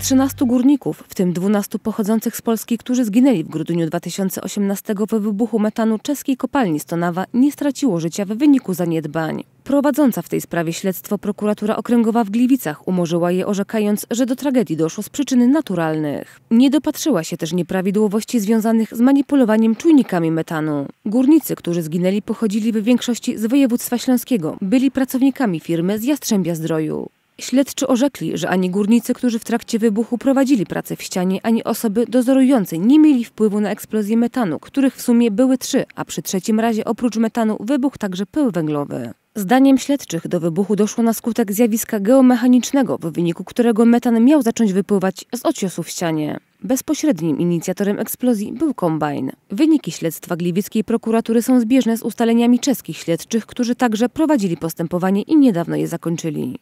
13 górników, w tym 12 pochodzących z Polski, którzy zginęli w grudniu 2018 we wybuchu metanu czeskiej kopalni Stonawa, nie straciło życia w wyniku zaniedbań. Prowadząca w tej sprawie śledztwo prokuratura okręgowa w Gliwicach umorzyła je orzekając, że do tragedii doszło z przyczyn naturalnych. Nie dopatrzyła się też nieprawidłowości związanych z manipulowaniem czujnikami metanu. Górnicy, którzy zginęli, pochodzili w większości z województwa śląskiego, byli pracownikami firmy z Jastrzębia Zdroju. Śledczy orzekli, że ani górnicy, którzy w trakcie wybuchu prowadzili pracę w ścianie, ani osoby dozorujące nie mieli wpływu na eksplozję metanu, których w sumie były trzy, a przy trzecim razie oprócz metanu wybuchł także pył węglowy. Zdaniem śledczych do wybuchu doszło na skutek zjawiska geomechanicznego, w wyniku którego metan miał zacząć wypływać z ociosu w ścianie. Bezpośrednim inicjatorem eksplozji był kombajn. Wyniki śledztwa gliwickiej prokuratury są zbieżne z ustaleniami czeskich śledczych, którzy także prowadzili postępowanie i niedawno je zakończyli.